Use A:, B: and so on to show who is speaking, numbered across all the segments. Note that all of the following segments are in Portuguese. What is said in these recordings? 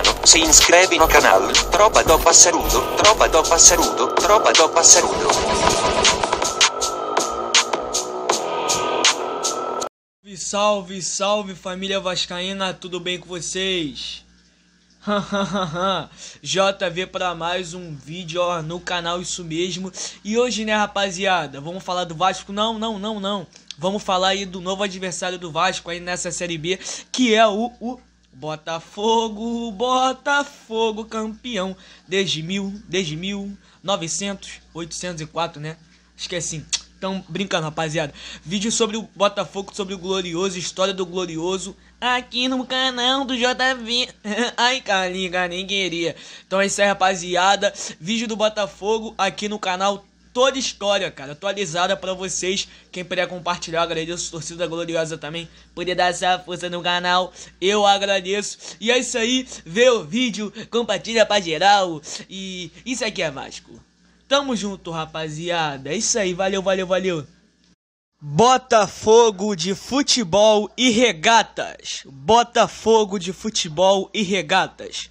A: italiano, si no canal, Tropa do Passarudo, Tropa do Passarudo, Tropa do Passarudo. Salve, salve família Vascaína, tudo bem com vocês? JV para mais um vídeo ó, no canal, isso mesmo. E hoje, né, rapaziada, vamos falar do Vasco? Não, não, não, não. Vamos falar aí do novo adversário do Vasco aí nessa Série B, que é o, o Botafogo, Botafogo campeão desde mil, desde mil, novecentos, e quatro, né? Esqueci. É assim. Então, brincando, rapaziada. Vídeo sobre o Botafogo, sobre o Glorioso, história do Glorioso, aqui no canal do JV. Ai, carinha, nem queria. Então é isso aí, rapaziada. Vídeo do Botafogo aqui no canal toda a história, cara, atualizada para vocês. Quem puder compartilhar, agradeço. Torcida Gloriosa também, poder dar essa força no canal, eu agradeço. E é isso aí, vê o vídeo, compartilha pra geral. E isso aqui é Vasco. Tamo junto, rapaziada. É isso aí, valeu, valeu, valeu. Botafogo de futebol e regatas. Botafogo de futebol e regatas.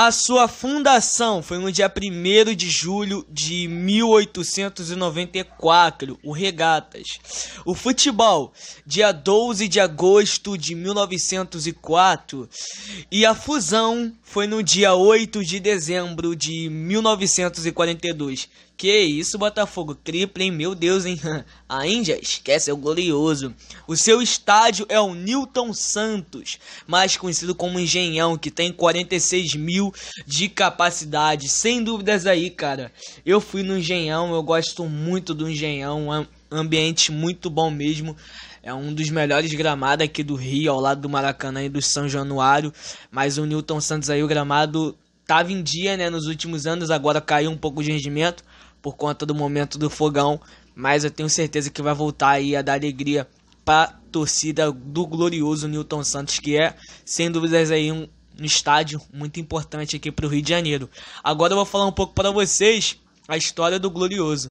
A: A sua fundação foi no dia 1 de julho de 1894, o Regatas. O futebol, dia 12 de agosto de 1904. E a fusão foi no dia 8 de dezembro de 1942. Que isso, Botafogo, Triple, hein? Meu Deus, hein? A Índia esquece, é o glorioso. O seu estádio é o Newton Santos, mais conhecido como Engenhão, que tem 46 mil de capacidade. Sem dúvidas aí, cara. Eu fui no Engenhão, eu gosto muito do Engenhão, um ambiente muito bom mesmo. É um dos melhores gramados aqui do Rio, ao lado do Maracanã e do São Januário. Mas o Newton Santos aí, o gramado tava em dia, né, nos últimos anos, agora caiu um pouco de rendimento por conta do momento do fogão, mas eu tenho certeza que vai voltar aí a dar alegria para torcida do glorioso Newton Santos, que é, sem dúvidas, aí um, um estádio muito importante aqui para o Rio de Janeiro. Agora eu vou falar um pouco para vocês a história do glorioso.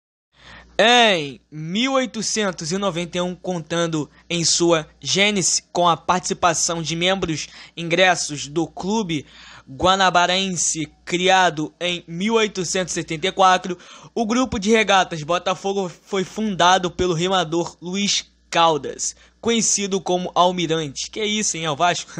A: Em 1891, contando em sua gênese com a participação de membros ingressos do Clube guanabarense criado em 1874, o grupo de regatas Botafogo foi fundado pelo rimador Luiz Caldas, conhecido como Almirante. Que isso, hein, é o Vasco?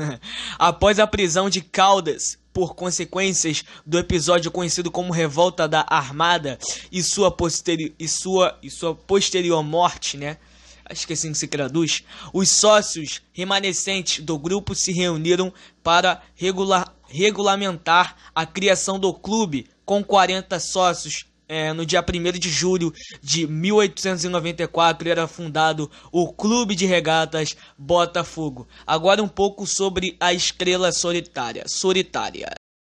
A: Após a prisão de Caldas por consequências do episódio conhecido como Revolta da Armada e sua, posteri e sua, e sua posterior morte, né? Acho que assim se traduz. Os sócios remanescentes do grupo se reuniram para regular, regulamentar a criação do clube com 40 sócios é, no dia 1 de julho de 1894 era fundado o Clube de Regatas Botafogo. Agora um pouco sobre a Estrela Solitária. Solitária.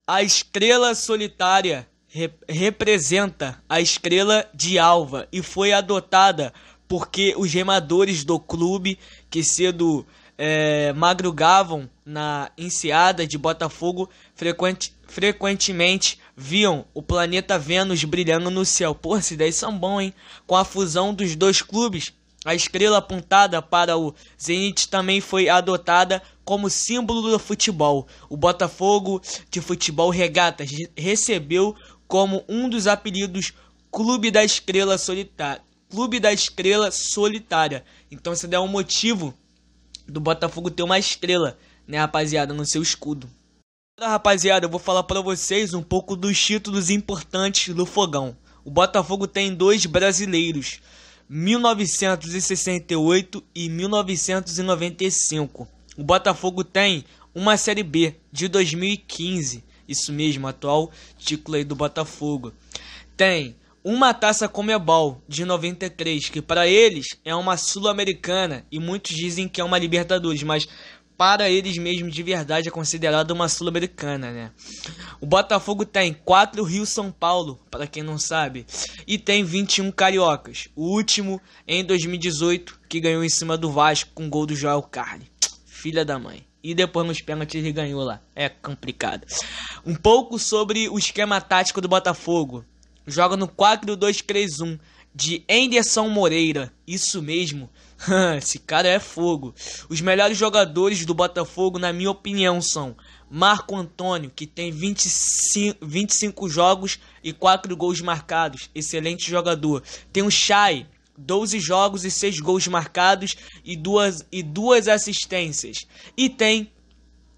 A: A Estrela Solitária re representa a Estrela de Alva e foi adotada porque os remadores do clube que cedo é, madrugavam na enseada de Botafogo frequente, frequentemente viam o planeta Vênus brilhando no céu. Pô, se daí são bons, hein? Com a fusão dos dois clubes, a estrela apontada para o Zenit também foi adotada como símbolo do futebol. O Botafogo de Futebol Regatas recebeu como um dos apelidos Clube da Estrela Solitária. Clube da Estrela Solitária. Então, se der um motivo do Botafogo ter uma estrela, né, rapaziada, no seu escudo. Olá, rapaziada, eu vou falar para vocês um pouco dos títulos importantes do Fogão. O Botafogo tem dois brasileiros, 1968 e 1995. O Botafogo tem uma Série B de 2015, isso mesmo, atual título aí do Botafogo. Tem uma taça Comebol de 93, que para eles é uma Sul-Americana e muitos dizem que é uma Libertadores, mas para eles mesmos de verdade é considerada uma sul-americana, né? O Botafogo tem tá 4 Rio São Paulo, para quem não sabe, e tem 21 cariocas. O último em 2018 que ganhou em cima do Vasco com gol do Joel Carne. Filha da mãe. E depois nos pênaltis ele ganhou lá. É complicado. Um pouco sobre o esquema tático do Botafogo. Joga no 4-2-3-1 de Anderson Moreira. Isso mesmo. Esse cara é fogo. Os melhores jogadores do Botafogo, na minha opinião, são Marco Antônio, que tem 25, 25 jogos e 4 gols marcados. Excelente jogador. Tem o Chay, 12 jogos e 6 gols marcados e duas, e duas assistências. E tem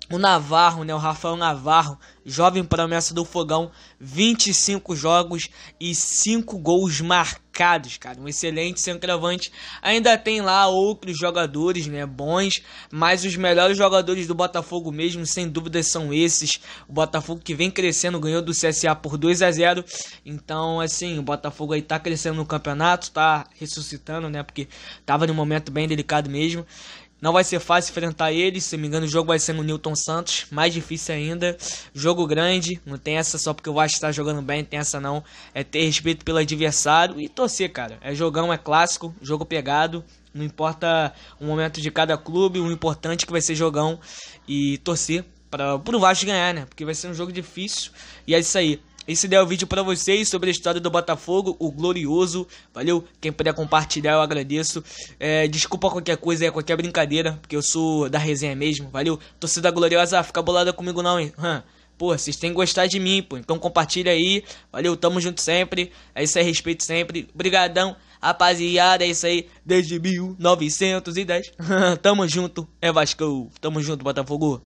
A: o Navarro, né, o Rafael Navarro, jovem promessa do Fogão, 25 jogos e 5 gols marcados, cara. Um excelente centroavante. Ainda tem lá outros jogadores, né, bons, mas os melhores jogadores do Botafogo mesmo, sem dúvida, são esses. O Botafogo que vem crescendo, ganhou do CSA por 2 a 0. Então, assim, o Botafogo aí tá crescendo no campeonato, tá ressuscitando, né, porque tava num momento bem delicado mesmo. Não vai ser fácil enfrentar ele. se não me engano o jogo vai ser no Newton Santos, mais difícil ainda. Jogo grande, não tem essa só porque o Vasco está jogando bem, tem essa não. É ter respeito pelo adversário e torcer, cara. É jogão, é clássico, jogo pegado. Não importa o momento de cada clube, o importante é que vai ser jogão e torcer para o Vasco ganhar, né? Porque vai ser um jogo difícil e é isso aí. Esse é o vídeo para vocês sobre a história do Botafogo, o glorioso. Valeu? Quem puder compartilhar, eu agradeço. É, desculpa qualquer coisa, qualquer brincadeira, porque eu sou da resenha mesmo. Valeu? Torcida gloriosa, fica bolada comigo não, hein? Pô, vocês têm que gostar de mim, pô. Então compartilha aí. Valeu, tamo junto sempre. É isso aí, respeito sempre. Obrigadão, rapaziada. É isso aí, desde 1910. tamo junto, é Vasco. Tamo junto, Botafogo.